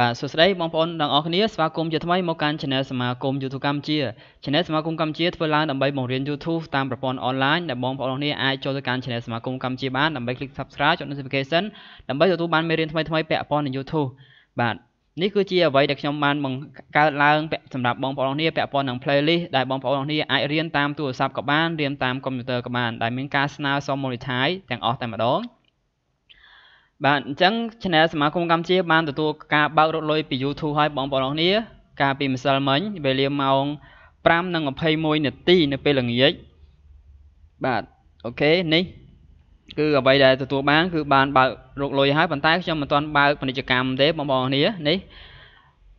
បាទសួស្តីបងប្អូនទាំងអស់គ្នាស្វាគមន៍ជាថ្មីមកកាន់ Channel សមាគម YouTube កម្ពុជា Channel សមាគមកម្ពុជាធ្វើឡើងដើម្បីបង្រៀន YouTube តាមប្រព័ន្ធអនឡាញដែលបងប្អូនគ្នាអាចចូលទៅកាន់ Channel សមាគមកម្ពុជាបានដើម្បី click Subscribe ចុច Notification ដើម្បីទទួលបានមេរៀនថ្មីៗពាក់ព័ន្ធនឹង YouTube បាទនេះគឺជាអ្វីដែលខ្ញុំបានបង្កើតឡើងសម្រាប់បងប្អូនគ្នាពាក់ព័ន្ធនឹង playlist ដែលបងប្អូនគ្នាអាចរៀនតាមទូរស័ព្ទក៏បានរៀនតាមកុំព្យូទ័រក៏បាន ដែលមានការស្នើសុំ monetize ទាំងអស់តែម្ដងបាទអញ្ចឹង channel សមាគមកម្ពុជាបានទទួលការបើករត់លុយពី YouTube ហើយបងប្អូនអរគ្នាកាលពីម្សិលមិញវេលាម៉ោង5:21នាទីនៅពេលល្ងាចបាទអូខេនេះគឺអ្វីដែលទទួលបានគឺបានបើករកលុយហើយប៉ុន្តែខ្ញុំមិនទាន់បើកពាណិជ្ជកម្មទេបងប្អូនគ្នានេះ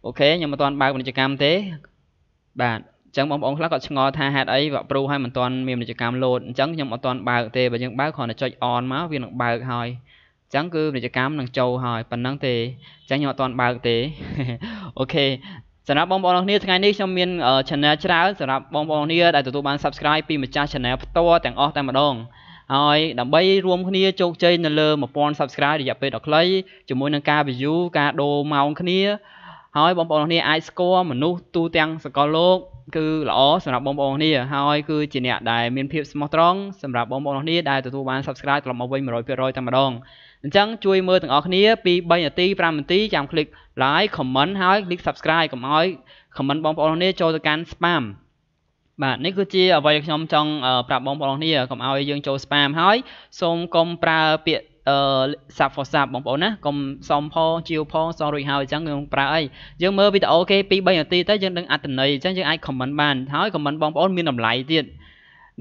អូខេខ្ញុំមិនទាន់បើកពាណិជ្ជកម្មទេបាទអញ្ចឹងបងប្អូនខ្លះគាត់ឆ្ងល់ថាហេតុអីវាប្រូហើយមិនទាន់មានពាណិជ្ជកម្មលោតអញ្ចឹងខ្ញុំអត់ទាន់បើក ទេបើយើងបើកគ្រាន់តែចុច on មកវានឹងបើកហើយចឹងគឺពាណិជ្ជកម្មនឹងចូលហើយប៉ុណ្ណឹងទេចឹងខ្ញុំអត់ទាន់បើកទេអូខេសម្រាប់បងប្អូនអរគ្នាថ្ងៃនេះខ្ញុំមាន channel ច្រើនសម្រាប់បងប្អូនអរគ្នា ដែលទទួលបាន subscribe ពីម្ចាស់ channel ផ្ទាល់ទាំងអស់តែម្ដងហើយដើម្បីរួមគ្នាជោគជ័យនៅលើ1000 subscribe រយៈពេលដ៏ខ្លីជាមួយនឹងការ view ការដូរម៉ោងគ្នាហើយបងប្អូនគ្នាអាចស្គាល់មនុស្សទូទាំងសកលលោក គឺល្អសម្រាប់បងប្អូនគ្នាហើយគឺជាអ្នកដែលមានភាពស្មោះត្រង់សម្រាប់បងប្អូនគ្នា ដែលទទួលបាន subscribe ត្រឡប់មកវិញ100%តែម្ដងអញ្ចឹងជួយមើលទាំងអស់គ្នា ពី3នាទី5នាទីចាំ click like comment ហើយ click subscribe កុំឲ្យ comment បងប្អូននេះចូលទៅកាន់ spam បាទនេះគឺជាអ្វីដែលខ្ញុំចង់ប្រាប់បងប្អូននេះកុំឲ្យយើងចូល spam ហើយសូមកុំប្រើពាក្យអឺ sub for sub បងប្អូនណាកុំសុំផងជាវផងសងរួចហើយអញ្ចឹងយើងប្រើអីយើងមើលវីដេអូគេ2 3នាទីទៅយើងដឹងអត្ថន័យអញ្ចឹងយើងអាច comment បានហើយ comment បងប្អូនមានតម្លៃទៀត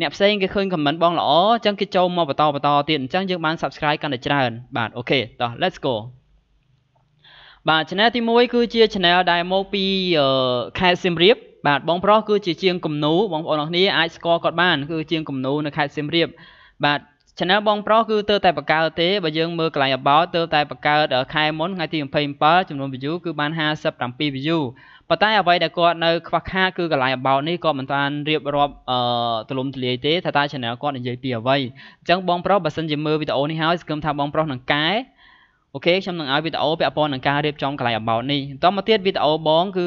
អ្នកផ្សេងគេឃើញ comment បងល្អអញ្ចឹងគេចូលមកបន្តបន្តទៀតអញ្ចឹងយើងបាន subscribe កាន់តែច្រើនបាទអូខេតោះ let's go បាទ channel ទី1គឺជា channel ដែលមកពីខេត្តសៀមរាប បាទបងប្រុសគឺជាជាងគំនូបងប្អូនអរគ្នាអាចស្គាល់គាត់បានគឺជាងគំនូនៅខេត្តសៀមរាបបាទ channel បងប្រុសគឺទើបតែបង្កើតទេបើយើងមើលកន្លែង about ទើបតែបង្កើតខែមុនថ្ងៃទី27ចំនួន view គឺបាន57 view ប៉ុន្តែអ្វីដែលគាត់នៅខ្វះខាតគឺកន្លែង about នេះគាត់មិនបានរៀបរាប់អឺទលំទលាយទេថាតើ channel គាត់និយាយពីអ្វីអញ្ចឹងបងប្រុសបើសិនជាមើលវីដេអូនេះហើយសង្ឃឹមថាបង ប្រុសនឹងកែអូខេខ្ញុំនឹងឲ្យវីដេអូពាក់ព័ន្ធនឹងការរៀបចំកន្លែង about នេះបន្តមកទៀតវីដេអូបងគឺ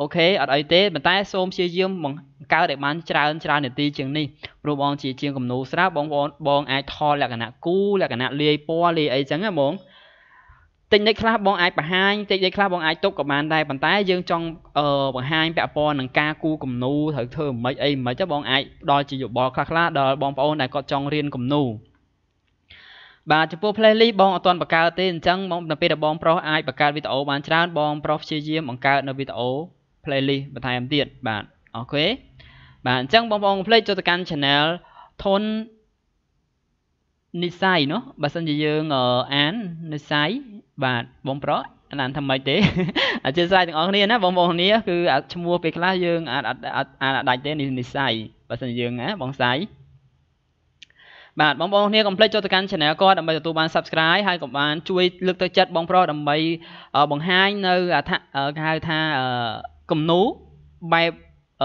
អូខេអត់អីទេប៉ុន្តែសូមព្យាយាមបង្កើតឲ្យបានច្រើនច្រើននាទីជាងនេះព្រោះបង ជាជាងគំនូស្រាប់បងបងអាចថតលក្ខណៈគូលក្ខណៈលាយពណ៌លាយអីចឹងហ៎បងតិចនិចខ្លះបងអាចបង្ហាញតិចនិចខ្លះបងអាចទប់ក៏បានដែរប៉ុន្តែយើងចង់អឺបង្ហាញពាក់ព័ន្ធនឹងការគូគំនូត្រូវធ្វើមិនអីមិនទេបងអាចផ្ដល់ជាយោបល់ខ្លះៗដល់បងប្អូនដែលគាត់ចង់រៀនគំនូបាទចំពោះ playlist បងអត់ទាន់បង្កើតទេអញ្ចឹងបងនៅពេលដែលបងប្រុសអាចបង្កើតវីដេអូបានច្រើនបងប្រុសព្យាយាមបង្កើតនៅវីដេអូ playlist បន្ថែមទៀតបាទអូខេបាទអញ្ចឹងបងប្អូនភ្លេចចូលទៅកាន់ channel ធននិស័យនោះបើសិនជាយើងអាននិស័យបាទបងប្រុសអានថាម៉េចទេអធិស្ឋានទាំងអស់គ្នាណាបងប្អូនគ្នាគឺឈ្មោះពេលខ្លះយើងអាចអាចអាចដាច់ទេនិស័យបើសិនយើងណាបងសាយបាទបងប្អូនគ្នាកុំភ្លេចចូលទៅកាន់ channel គាត់ដើម្បីទទួលបាន subscribe ហើយកុំបាន ជួយ លើកទឹកចិត្តបងប្រុសដើម្បីបង្ហាញនៅអត្ថគេហៅថាគំនូបែប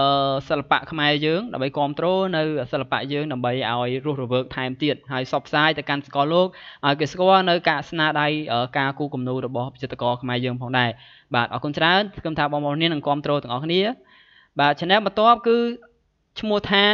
អឺសិល្បៈខ្មែរយើងដើម្បីគ្រប់គ្រងនៅសិល្បៈយើងដើម្បីឲ្យរស់រវើកថែមទៀតហើយសបផ្សាយទៅកាន់សកលលោកឲ្យគេស្គាល់នៅការស្នាដៃការគូគំនូររបស់វិចិត្រករខ្មែរយើងផងដែរបាទអរគុណច្រើនខ្ញុំថាបងប្អូននាងនឹងគ្រប់គ្រងទាំងអស់គ្នា បាទ channel បន្ទាប់គឺឈ្មោះថា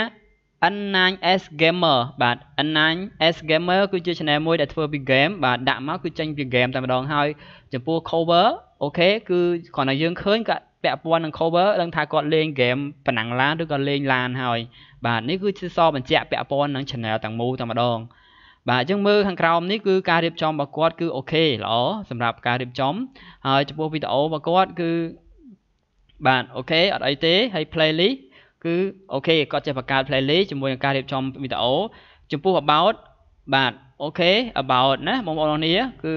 N9S Gamer បាទ N9S Gamer គឺជា channel មួយដែលធ្វើពី game បាទដាក់មកគឺចេញពី game តែម្ដងហើយ ចំពោះ cover អូខេ គឺគ្រាន់តែយើងឃើញក៏ពាក់ព័ន្ធនឹង cover ដឹងថាគាត់លេងហ្គេមប៉ុណ្ណឹងឡានឬក៏លេងឡានហើយបាទនេះគឺជាសបញ្ជាក់ពាក់ព័ន្ធនឹង channel ទាំងមូលតែម្ដង បាទអញ្ចឹងមើលខាងក្រោមនេះគឺការរៀបចំរបស់គាត់គឺអូខេល្អសម្រាប់ការរៀបចំហើយចំពោះវីដេអូរបស់គាត់គឺបាទអូខេអត់អីទេហើយ playlist គឺអូខេគាត់ចេះបង្កើត playlist ជាមួយនឹងការរៀបចំវីដេអូចំពោះ about បាទអូខេ about ណាបងប្អូនអរគ្នាគឺ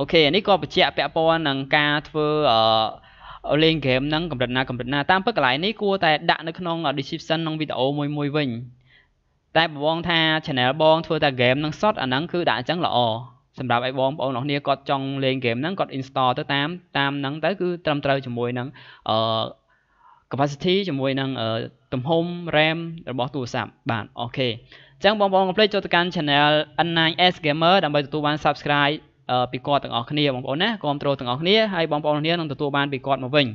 អូខេនេះក៏បញ្ជាក់ពាក់ព័ន្ធនឹងការធ្វើអឺលេងហ្គេមហ្នឹងកម្រិតណាកម្រិតណាតាមពិតកន្លែងនេះគួរតែដាក់នៅក្នុង description ក្នុងវីដេអូមួយមួយវិញតែបងថា channel បង ធ្វើតែ game នឹងសតអាហ្នឹងគឺដាក់អញ្ចឹងល្អសម្រាប់ឲ្យបងប្អូនអរគ្នាគាត់ចង់លេង game ហ្នឹងគាត់ install ទៅតាមតាមហ្នឹងទៅគឺត្រឹមត្រូវជាមួយនឹងអឺ capacity ជាមួយនឹងទំហំ RAM របស់ទូរស័ព្ទបាទអូខេអញ្ចឹងបងប្អូនកុំភ្លេចចូលទៅកាន់ channel N9S Gamer ដើម្បីទទួលបាន subscribe ពីគាត់ទាំងអស់គ្នាបងប្អូនណាគ្រប់គ្រងទាំងអស់គ្នាហើយបងប្អូនគ្នានឹងទទួលបានពីគាត់មកវិញ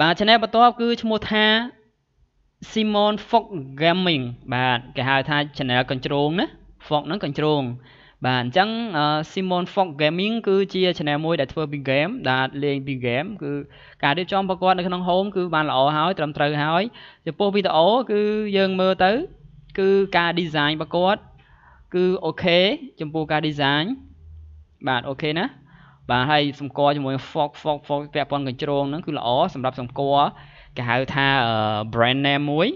បាទឆានែលបន្ទាប់គឺឈ្មោះថា Simon Fox Gaming បាទគេហៅថា channel កញ្ជ្រោងណា Fox ហ្នឹងកញ្ជ្រោងបាទអញ្ចឹង Simon Fox Gaming គឺជា channel មួយដែលធ្វើពី game ដែលលេងពី game គឺការរៀបចំប្រកបនៅក្នុង home គឺបានល្អហើយ ត្រឹមត្រូវហើយចំពោះវីដេអូគឺយើងមើលទៅ គឺការ design ប្រកបគឺអូខេចំពោះការ design បាទអូខេណាបាទហើយសម្គាល់ជាមួយ fog fog fog ពាក់ព័ន្ធកញ្ជ្រងហ្នឹងគឺល្អសម្រាប់សម្គាល់គេហៅថា brand name មួយ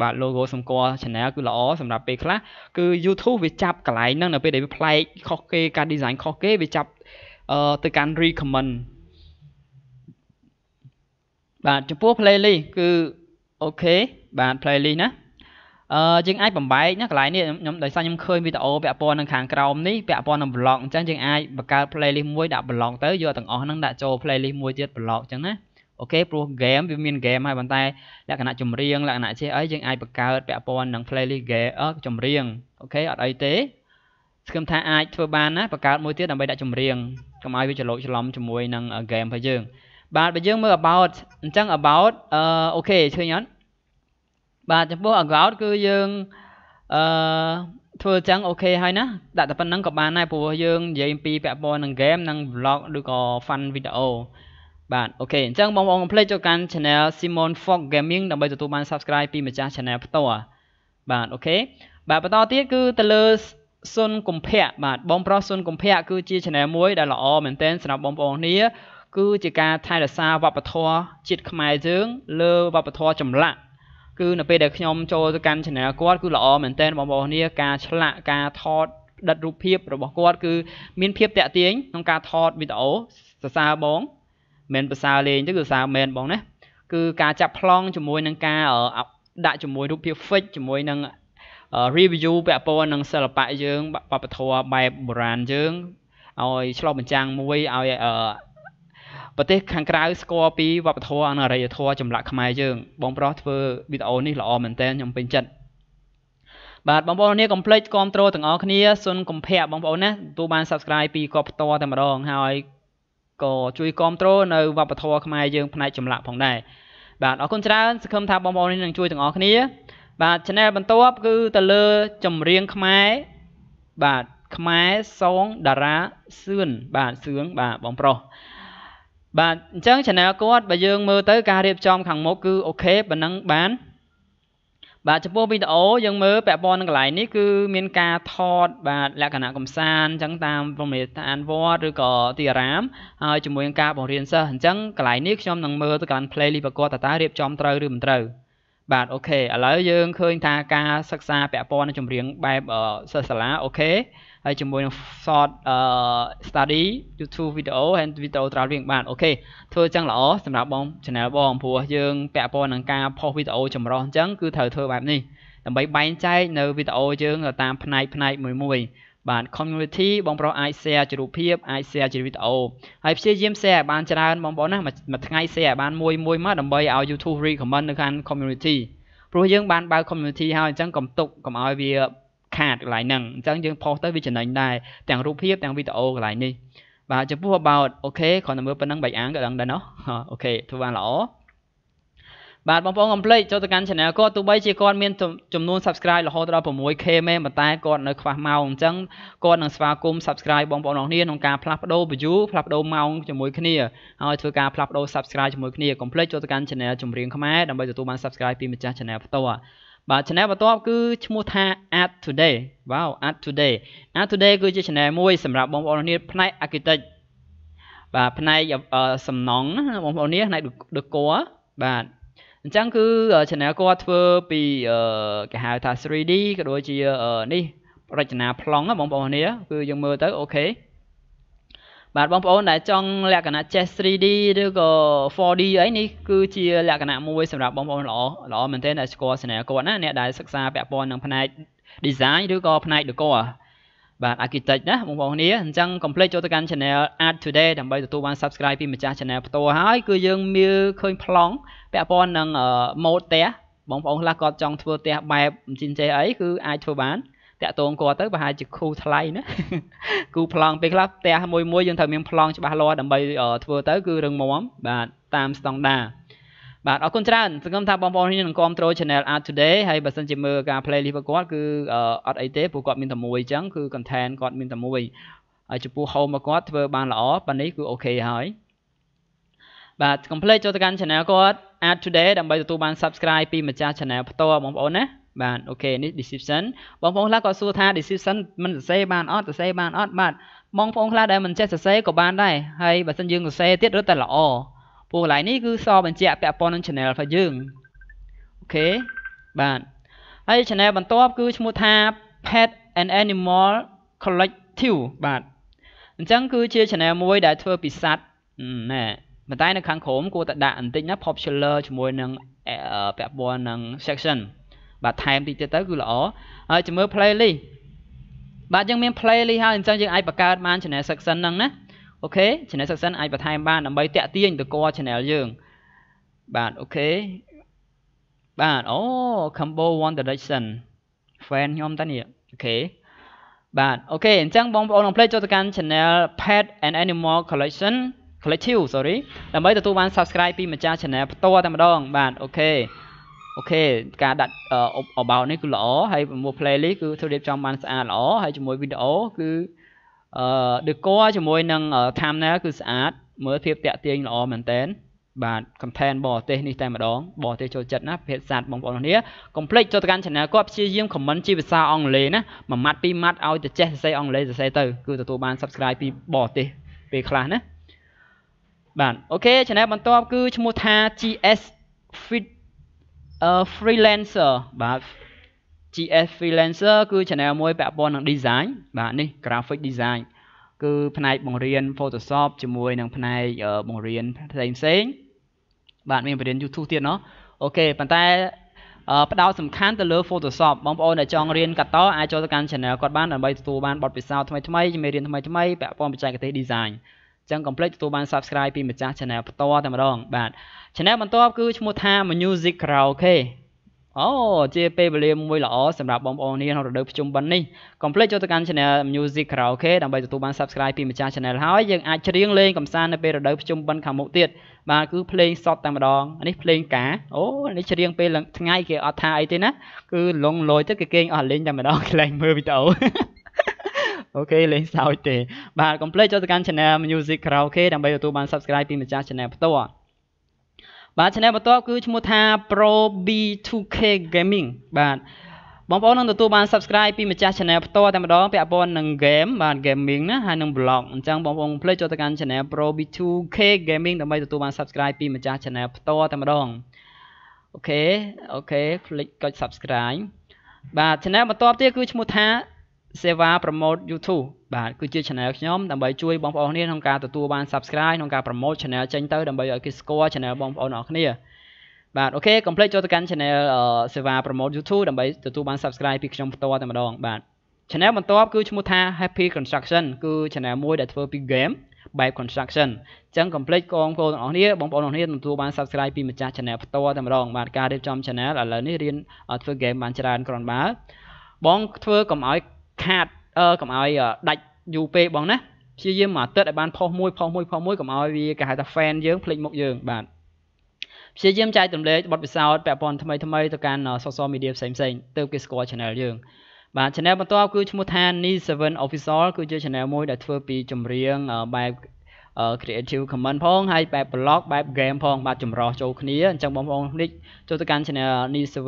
បាទ logo សម្គាល់ channel គឺល្អសម្រាប់ពេលខ្លះគឺ YouTube វាចាប់កន្លែងហ្នឹងនៅពេលដែលវាប្លែកខុសគេការ design ខុសគេវាចាប់ទៅកាន់ recommend បាទចំពោះ playlist គឺអូខេបាទ playlist ណាអឺយើងអាចបំបែកណាកន្លែងនេះខ្ញុំដោយសារខ្ញុំឃើញវីដេអូពាក់ព័ន្ធនឹងខាងក្រោមនេះពាក់ព័ន្ធនឹង blog អញ្ចឹងយើងអាចបង្កើត playlist មួយដាក់ blog ទៅយកទាំងអស់ហ្នឹងដាក់ចូល playlist មួយទៀត blog អញ្ចឹងណាអូខេព្រោះ game វាមាន game ហើយប៉ុន្តែលក្ខណៈចម្រៀងលក្ខណៈជាអីយើងអាចបង្កើតពាក់ព័ន្ធនឹង playlist game ចម្រៀងអូខេអត់អីទេស្គមថាអាចធ្វើបានណាបង្កើតមួយទៀតដើម្បីដាក់ចម្រៀងកុំឲ្យវាច្រឡូកច្រឡំជាមួយនឹង game របស់យើង បាទបើយើងមើល about អញ្ចឹង about អឺអូខេឃើញអត់បាទចំពោះ account គឺយើងអឺធ្វើចឹងអូខេហើយណាដាក់តែប៉ុណ្្នឹងក៏បានដែរព្រោះយើងនិយាយអំពីពាក់ព័ន្ធនឹង game និង vlog ឬក៏ fun video បាទអូខេអញ្ចឹងបងប្អូនកុំភ្លេចចូលកាន់ channel Simon Fox Gaming ដើម្បីទទួលបាន subscribe ពីម្ចាស់ channel ផ្ទាល់បាទអូខេបាទបន្តទៀតគឺទៅលើ សុនកុម្ភៈបាទបងប្រុសសុនកុម្ភៈគឺជា channel មួយដែលល្អមែនទែនសម្រាប់បងប្អូនគ្នា គឺជាការថែរក្សាវប្បធម៌ជាតិខ្មែរយើង លើវប្បធម៌ចម្លាក់គឺនៅពេលដែលខ្ញុំចូលទៅកាន់ channel គាត់គឺល្អមែនតើបងប្អូននេះការឆ្លាក់ការថតដិតរូបភាពរបស់គាត់គឺមានភាពតាក់ទាញក្នុងការថតវីដេអូសរសើរបងមិនប្រសើរលេងទេគឺសរសើរមែនបងណាគឺការចាប់ប្លង់ជាមួយនឹងការដាក់ជាមួយរូបភាព fake ជាមួយនឹង review ពាក់ព័ន្ធនឹងសិល្បៈយើងវប្បធម៌បែបបុរាណយើងឲ្យឆ្លុះបញ្ចាំងមួយឲ្យប្រទេសខាងក្រៅស្គាល់ពីវប្បធម៌អនរិយធម៌ចម្លាក់ខ្មែរយើងបងប្រុសធ្វើវីដេអូនេះល្អមែនតើខ្ញុំពេញចិត្តបាទបងប្អូននេះកុំភ្លេចគ្រប់គ្រងទាំងអស់គ្នាសុនកុំភ័ក្របងប្អូនណាទូបាន Subscribe ពីគាត់ផ្ទាល់តែម្ដងហើយក៏ជួយគ្រប់គ្រងនៅវប្បធម៌ខ្មែរយើងផ្នែកចម្លាក់ផងដែរបាទអរគុណច្រើនសង្ឃឹមថាបងប្អូននេះនឹងជួយទាំងអស់គ្នា បាទ Channel បន្ទាប់គឺទៅលើចម្រៀងខ្មែរបាទខ្មែរសងតារាសឿនបាទសឿងបាទបងប្រុសបាទអញ្ចឹង channel គាត់បើយើងមើលទៅការរៀបចំខាងមុខគឺអូខេប៉ុណ្ណឹងបានបាទចំពោះវីដេអូយើងមើលពាក់ព័ន្ធនឹងកន្លែងនេះគឺមានការថតបាទលក្ខណៈកំសាន្តអញ្ចឹងតាមព្រមរៀបឋានវត្តឬក៏ទីអារាមហើយជាមួយនឹងការបង្រៀនសិស្សអញ្ចឹងកន្លែងនេះខ្ញុំនឹងមើលទៅកាន់ playlist ប្រកបតើតើរៀបចំត្រូវឬមិនត្រូវបាទអូខេឥឡូវយើងឃើញថាការសិក្សាពាក់ព័ន្ធនឹងចម្រៀងបែបសិស្សសាលាអូខេហើយជាមួយនឹង short study YouTube video ហើយ video traveling បានអូខេធ្វើចឹងល្អសម្រាប់បង channel បងព្រោះយើងពាក់ព័ន្ធនឹងការផុស video ចម្រុះអញ្ចឹងគឺត្រូវធ្វើបែបនេះដើម្បីបែងចែកនៅ video យើងទៅតាមផ្នែកផ្នែក មួយមួយ បាទ community បងប្រុសអាច share ជារូបភាពអាច share ជាវីដេអូហើយព្យាយាម share ឲ្យបានច្រើនបងប្អូនណាមួយថ្ងៃ share ឲ្យបានមួយមួយមកដើម្បីឲ្យ YouTube recommend នៅខាង community ព្រោះយើងបានបើក community ហើយអញ្ចឹងកុំទុកកុំឲ្យវាខាតកន្លែងហ្នឹងអញ្ចឹងយើងផុសទៅវាចំណេញដែរទាំងរូបភាពទាំងវីដេអូកន្លែងនេះបាទចំពោះ about អូខេគ្រាន់តែមើលប៉ុណ្ណឹងបាយអាងក៏ដឹងដែរណោះអូខេធ្វើបានល្អបាទបងប្អូនកុំភ្លេចចូលទៅកាន់ channel គាត់ទោះបីជាគាត់មានចំនួន subscribe រហូតដល់ 6k មែនប៉ុន្តែគាត់នៅខ្វះម៉ោងអញ្ចឹងគាត់នឹងស្វាគមន៍ subscribe បងប្អូនអរគ្នាក្នុងការផ្លាស់ប្ដូរ view ផ្លាស់ប្ដូរម៉ោងជាមួយគ្នាហើយធ្វើការផ្លាស់ប្ដូរ subscribe ជាមួយគ្នាកុំភ្លេចចូលទៅកាន់ channel ចម្រៀងខ្មែរដើម្បីទទួលបាន subscribe ពីម្ចាស់ channel ផ្ទាល់បាទ channel បន្ទាប់គឺឈ្មោះថា Art Today វ៉ាវ Art Today Art Today គឺជា channel មួយ សម្រាប់បងប្អូនគ្នា ផ្នែក architect បាទផ្នែកសំណង់ណាបងប្អូននេះផ្នែក decor បាទអញ្ចឹងគឺ channel គាត់ធ្វើពីគេហៅថា 3D ក៏ដូចជានេះរចនាប្លង់ណាបងប្អូននេះគឺយើងមើលទៅអូខេបាទបងប្អូនដែលចង់លក្ខណៈ chess 3D ឬក៏ 4D អីនេះគឺជាលក្ខណៈមួយសម្រាប់បងប្អូនល្អល្អមែនទែនដែលស្គាល់ស្នេហ៍គាត់ណាអ្នកដែលសិក្សាពាក់ព័ន្ធនឹងផ្នែក design ឬក៏ផ្នែក decor បាទ architect ណាបងប្អូនគ្នាអញ្ចឹង complete ចូលទៅកាន់ channel Art Today ដើម្បីទទួលបាន subscribe ពីម្ចាស់ channel ផ្ទាល់ហើយគឺយើងមានឃើញប្លង់ពាក់ព័ន្ធនឹង mode ផ្ទះបងប្អូនខ្លះគាត់ចង់ធ្វើផ្ទះបែបមិនចេះអីគឺអាចធ្វើបានតាក់ទងគាត់ទៅប្រហែលជាគូថ្លៃណាគូប្លង់ពេលខ្លះផ្ទះមួយមួយយើងត្រូវមានប្លង់ច្បាស់លាស់ដើម្បីធ្វើទៅគឺរឹងមាំបាទតាមស្តង់ដារបាទអរគុណច្រើនសង្ឃឹមថាបងប្អូននឹងគ្រប់គ្រង Channel Art Today ហើយបើសិនជាមើលការ playlist របស់គាត់គឺអត់អីទេព្រោះគាត់មានតែមួយអញ្ចឹងគឺ content គាត់មានតែមួយហើយចំពោះ home របស់គាត់ធ្វើបានល្អប៉ានេះគឺអូខេហើយបាទ complete ចូលទៅកាន់ channel គាត់ Art Today ដើម្បីទទួលបាន subscribe ពីម្ចាស់ channel ផ្ទាល់បងប្អូនណាបាទអូខេនេះ description បងប្អូនខ្លះក៏សួរថា description មិនសរសេរបានអត់សរសេរបានអត់បាទបងប្អូនខ្លះដែលមិនចេះសរសេរក៏បានដែរហើយបើសិនយើងសរសេរទៀតរត់តែល្អពួកកន្លែងនេះគឺសបញ្ជាក់ពាក់ព័ន្ធនឹង channel របស់យើងអូខេបាទហើយ channel បន្ទាប់គឺឈ្មោះថា Pet and Animal Collective បាទអញ្ចឹងគឺជា channel មួយដែលធ្វើពីសត្វណែប៉ុន្តែនៅខាងក្រោមគួរតែដាក់បន្តិចណា popular ជាមួយនឹងពាក់ព័ន្ធនឹង section បាទថែមតិចទៀតទៅគឺល្អហើយចាំមើល playlist បាទយើងមាន playlist ហើយអញ្ចឹងយើងអាចបង្កើតបាន channel section ហ្នឹងណាអូខេ channel section អាចបន្ថែមបានដើម្បីតាក់ទាញទៅក channel យើងបាទអូខេបាទអូ combo one direction fan ខ្ញុំតានេះអូខេបាទអូខេអញ្ចឹងបងប្អូនកុំភ្លេចចូលទៅកាន់ channel pet and animal collection collective sorry ដើម្បីទទួលបាន subscribe ពីម្ចាស់ channel ផ្ទាល់តែម្ដងបាទអូខេអូខេការដាក់ about នេះគឺល្អហើយជាមួយ playlist គឺធ្វើរៀបចំបានស្អាតល្អហើយជាមួយ video គឺអឺ decor ជាមួយនឹង thumbnail គឺស្អាតមើលភាពតាក់ទាញល្អមែនតើបាទ content បរទេសនេះតែម្ដងបរទេសចូលចិត្តណាភាពសាទបងប្អូនគ្នាកុំភ្លេចចូលទៅកាន់ channel គាត់ព្យាយាម comment ជាភាសាអង់គ្លេសណាមួយម៉ាត់ពីរម៉ាត់ឲ្យទៅចេះសរសេរអង់គ្លេសសរសេរទៅគឺទទួលបាន subscribe ពីបរទេសពេលខ្លះណាបាទអូខេ channel បន្ទាប់គឺឈ្មោះថា GS Fit freelancer បាទ GS freelancer គឺ channel មួយពាក់ព័ន្ធនឹង design បាទនេះ graphic design គឺ ផ្នែកបង្រៀន Photoshop ជាមួយនឹងផ្នែកបង្រៀនផ្សេងផ្សេង បាទមានបង្រៀន YouTube ទៀតเนาะអូខេប៉ុន្តែផ្ដោតសំខាន់ទៅលើ Photoshop បងប្អូនដែលចង់រៀនកាត់តអាចចូលទៅកាន់ channel គាត់បានដើម្បីទទួលបានបទពិសោធន៍ថ្មីថ្មីជំនាញរៀនថ្មីថ្មីពាក់ព័ន្ធបច្ចេកទេស design ចឹងកុំភ្លេចទទួលបាន Subscribe ពីម្ចាស់ Channel ផ្ទាល់តែម្ដងបាទ Channel បន្ទាប់គឺឈ្មោះថា Music Karaoke អូជាពេលវេលាមួយល្អសម្រាប់បងប្អូននេះក្នុងរដូវភ្ជុំបិណ្ឌនេះកុំភ្លេចចូលទៅកាន់ Channel Music Karaoke ដើម្បីទទួលបាន Subscribe ពីម្ចាស់ Channel ហើយយើងអាចច្រៀងលេងកម្សាន្តនៅពេលរដូវភ្ជុំបិណ្ឌខាងមុខទៀតបាទគឺភ្លេងសតតែម្ដងនេះភ្លេងកាអូនេះច្រៀងពេលថ្ងៃគេអត់ថាអីទេណាគឺលងលយទៅគេគេងអស់លេងតែម្ដងខ្លែងមើលវីដេអូអូខេលេងសើចទេបាទកុំភ្លេចចូលទៅកាន់ Channel Music Karaoke ដើម្បីទទួលបាន Subscribe ពីម្ចាស់ Channel ផ្ទាល់បាទ Channel បន្ទាប់គឺឈ្មោះថា Pro B2K Gaming បាទបងប្អូននឹងទទួលបាន Subscribe ពីម្ចាស់ Channel ផ្ទាល់តែម្ដងពាក់ព័ន្ធនឹង game បាទ gaming ណាហើយនឹង blog អញ្ចឹងបងប្អូនភ្លេចចូលទៅកាន់ Channel Pro B2K Gaming ដើម្បីទទួលបាន Subscribe ពីម្ចាស់ Channel ផ្ទាល់តែម្ដងអូខេអូខេ click កុច Subscribe បាទ Channel បន្ទាប់ទៀតគឺឈ្មោះថាសេវា promote YouTube បាទគឺជា channel ខ្ញុំដើម្បីជួយបងប្អូនគ្នាក្នុងការទទួលបាន subscribe ក្នុងការ promote channel ចេញទៅដើម្បីឲ្យគេស្គាល់ channel បងប្អូនអរគ្នាបាទអូខេកុំភ្លេចចូលទៅកាន់ channel សេវា promote YouTube ដើម្បីទទួលបាន subscribe ពីខ្ញុំផ្ទាល់តែម្ដងបាទ channel បន្ទាប់គឺឈ្មោះថា Happy Construction គឺ channel មួយដែលធ្វើពី game បែប construction អញ្ចឹង complete កងកូនទាំងអស់គ្នាបងប្អូនទាំងអស់គ្នាទទួលបាន subscribe ពីម្ចាស់ channel ផ្ទាល់តែម្ដងបាទការរៀបចំ channel ឥឡូវនេះរៀនធ្វើ game បានច្រើនក្រនបើបងធ្វើកុំឲ្យខាតអឺកុំឲ្យដាច់យូរពេកបងណាព្យាយាមមួយអាទិត្យឲ្យបានផុសមួយផុសមួយផុសមួយកុំឲ្យវាគេហៅថា fan យើងភ្លេចមុខយើង បាទព្យាយាមចែកទម្លេចបទពិសោធន៍ពាក់ព័ន្ធថ្មីថ្មីទៅកាន់ social media ផ្សេងផ្សេងទើបគេស្គាល់ channel យើងបាទ channel បន្ទាប់គឺឈ្មោះថា Ni7 Official គឺជា channel មួយដែលធ្វើពីចម្រៀងបែប Creative Commons ផងហើយបែប blog បែប game ផង បាទចម្រោះចូលគ្នាអញ្ចឹងបងប្អូននេះចូលទៅកាន់ channel Ni7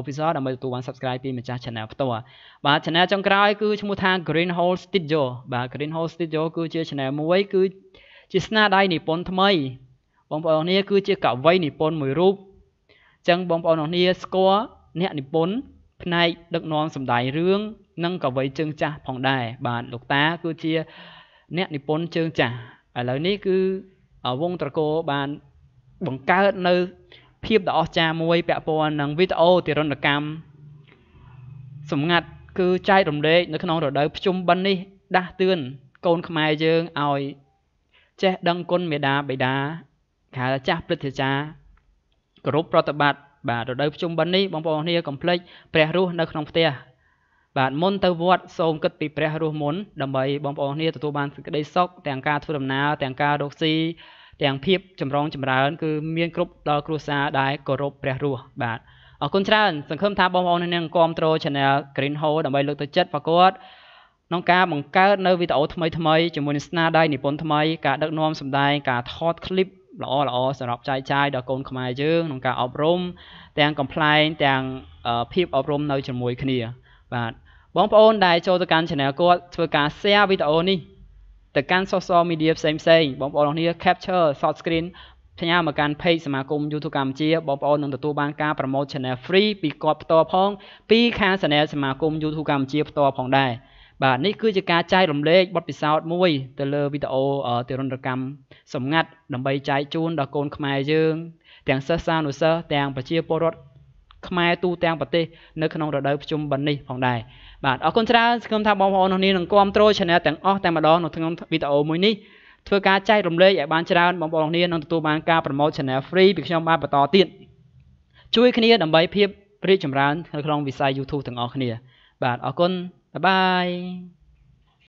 Official ដើម្បីទទួលបាន subscribe ពីម្ចាស់ channel ផ្ទាល់បាទ channel ចុងក្រោយគឺឈ្មោះថា Greenhole Studio បាទ Greenhole Studio គឺជា channel មួយគឺជាស្នាដៃនិពន្ធថ្មីបងប្អូននេះគឺជាកវីនិពន្ធមួយរូបអញ្ចឹងបងប្អូននេះស្គាល់អ្នកនិពន្ធផ្នែកដឹកនាំសម្ដែងរឿងនិងកវីជើងចាស់ផងដែរបាទលោកតា គឺជាអ្នកនិពន្ធជើងចាស់ឥឡូវនេះគឺវងត្រកោបាន បង្កើតនៅ ភាពដ៏អស្ចារ្យមួយពាក់ព័ន្ធនឹងវីដេអូទិរណកម្មសម្ងាត់គឺចែករំលែកនៅក្នុងរដូវភ្ជុំបិណ្ឌនេះដាស់តឿនកូនខ្មែរយើងឲ្យចេះដឹងគុណមេដាបេដាគេហៅចាស់ព្រឹទ្ធាចារ្យគោរពប្រតិបត្តិបាទរដូវភ្ជុំបិណ្ឌនេះបងប្អូនគ្នាកុំភ្លេចព្រះរស់នៅក្នុងផ្ទះបាទមុនទៅវត្តសូមគិតពីព្រះរស់មុនដើម្បីបងប្អូនគ្នាទទួលបានសេចក្តីសុខទាំងការធ្វើដំណើរទាំងការរកស៊ីទាំងភាពចម្រុងចម្រើនគឺមានគ្រប់ដល់គ្រួសារដែលគោរពព្រះរស់បាទអរគុណច្រើនសង្ឃឹមថាបងប្អូននឹងគាំទ្រ Channel Green Hole ដើម្បីលើកទឹកចិត្តប្រកបក្នុងការបង្កើតនៅវីដេអូថ្មីថ្មីជាមួយនឹងស្នាដៃនិពន្ធថ្មីការដឹកនាំសម្ដែងការថតคลิปល្អល្អសម្រាប់ចែកចាយដល់កូនខ្មែរយើងក្នុងការអប់រំទាំងកំ pl ែងទាំងភាពអប់រំនៅជាមួយគ្នាបាទបងប្អូនដែលចូលទៅកាន់ channel គាត់ធ្វើការ share វីដេអូនេះទៅកាន់ social media ផ្សេងផ្សេងបងប្អូនទាំងនេះ capture short screen ផ្ញើមកកាន់ page សមាគម YouTube កម្ពុជាបងប្អូននឹងទទួលបានការ promote channel free ពីគាត់ផ្ទាល់ផងពីខាង channel សមាគម YouTube កម្ពុជាផ្ទាល់ផងដែរបាទនេះគឺជាការចែករំលែកបទពិសោធន៍មួយ ទៅលើវីដេអូទិរណកម្មសម្ងាត់ដើម្បីចែកជូនដល់កូនខ្មែរយើង ទាំងសិស្សានុសិស្សទាំងប្រជាពលរដ្ឋខ្មែរទូទាំងប្រទេសនៅក្នុងរដូវភ្ជុំបិណ្ឌនេះផងដែរបាទអរគុណច្រើនខ្ញុំថាបងប្អូននេះនឹងគ្រប់គ្រង channel ទាំងអស់តែម្ដងនៅក្នុងវីដេអូមួយនេះធ្វើការចែករំលែកឲ្យបានច្រើនបងប្អូននេះនឹងទទួលបានការ promote channel free ពីខ្ញុំបានបន្តទៀតជួយគ្នាដើម្បីភាពរីកចម្រើននៅក្នុងវិស័យ YouTube ទាំងអស់គ្នា បាទអរគុណបាយបាយ